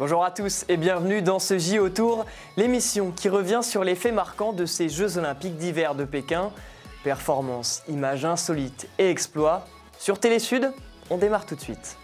Bonjour à tous et bienvenue dans ce JO Tour, l'émission qui revient sur les faits marquants de ces Jeux Olympiques d'hiver de Pékin. Performances, images insolites et exploits. Sur Télésud, on démarre tout de suite.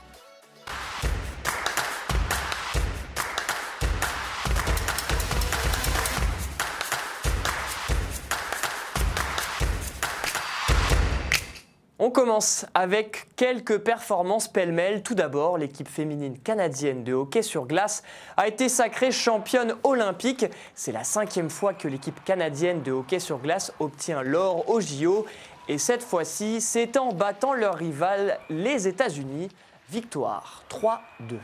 On commence avec quelques performances pêle-mêle. Tout d'abord, l'équipe féminine canadienne de hockey sur glace a été sacrée championne olympique. C'est la cinquième fois que l'équipe canadienne de hockey sur glace obtient l'or au JO. Et cette fois-ci, c'est en battant leur rival, les États-Unis. Victoire 3-2.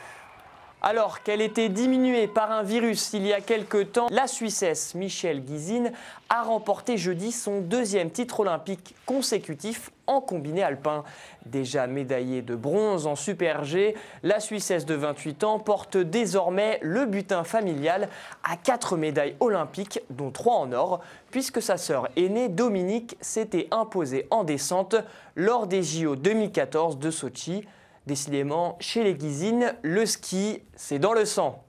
Alors qu'elle était diminuée par un virus il y a quelque temps, la Suissesse Michelle Guizine a remporté jeudi son deuxième titre olympique consécutif en combiné alpin. Déjà médaillée de bronze en Super G, la Suissesse de 28 ans porte désormais le butin familial à quatre médailles olympiques, dont trois en or, puisque sa sœur aînée Dominique s'était imposée en descente lors des JO 2014 de Sochi. Décidément, chez les Guisines, le ski, c'est dans le sang.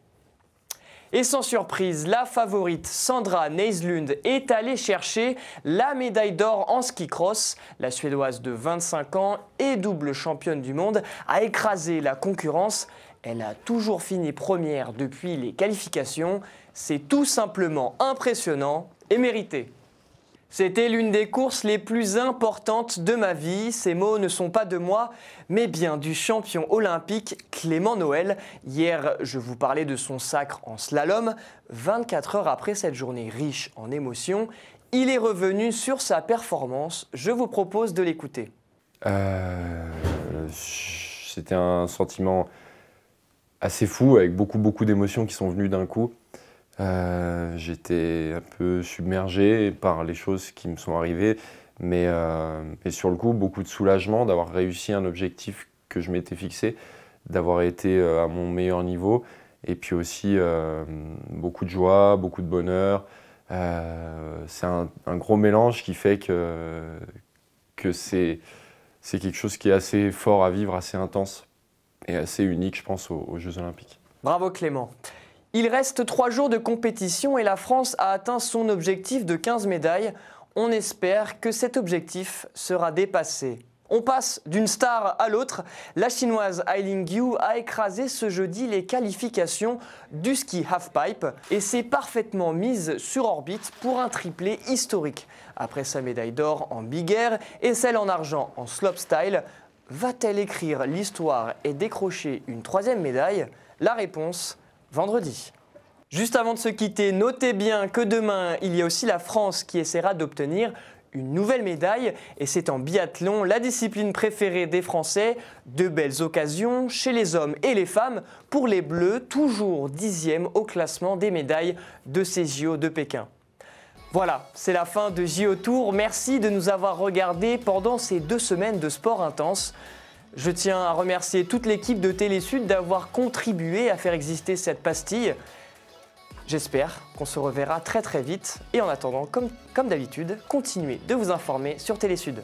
Et sans surprise, la favorite Sandra Neislund est allée chercher la médaille d'or en ski cross. La Suédoise de 25 ans et double championne du monde a écrasé la concurrence. Elle a toujours fini première depuis les qualifications. C'est tout simplement impressionnant et mérité. C'était l'une des courses les plus importantes de ma vie. Ces mots ne sont pas de moi, mais bien du champion olympique Clément Noël. Hier, je vous parlais de son sacre en slalom. 24 heures après cette journée riche en émotions, il est revenu sur sa performance. Je vous propose de l'écouter. Euh, c'était un sentiment assez fou, avec beaucoup, beaucoup d'émotions qui sont venues d'un coup. Euh, j'étais un peu submergé par les choses qui me sont arrivées, mais euh, sur le coup, beaucoup de soulagement d'avoir réussi un objectif que je m'étais fixé, d'avoir été euh, à mon meilleur niveau, et puis aussi beaucoup de joie, beaucoup de bonheur. c'est un, gros mélange qui fait que, que c'est quelque chose qui est assez fort à vivre, assez intense et assez unique, je pense, aux Jeux Olympiques. Bravo Clément. Il reste trois jours de compétition et la France a atteint son objectif de 15 médailles. On espère que cet objectif sera dépassé. On passe d'une star à l'autre. La chinoise Ailing Yu a écrasé ce jeudi les qualifications du ski halfpipe et s'est parfaitement mise sur orbite pour un triplé historique. Après sa médaille d'or en big air et celle en argent en slopestyle, va-t-elle écrire l'histoire et décrocher une troisième médaille La réponse vendredi. Juste avant de se quitter, notez bien que demain, il y a aussi la France qui essaiera d'obtenir une nouvelle médaille et c'est en biathlon, la discipline préférée des Français. De belles occasions chez les hommes et les femmes pour les Bleus, toujours dixième au classement des médailles de ces JO de Pékin. Voilà, c'est la fin de JO Tour. Merci de nous avoir regardés pendant ces deux semaines de sport intense. Je tiens à remercier toute l'équipe de Télésud d'avoir contribué à faire exister cette pastille. J'espère qu'on se reverra très très vite et en attendant, comme, comme d'habitude, continuez de vous informer sur Télésud.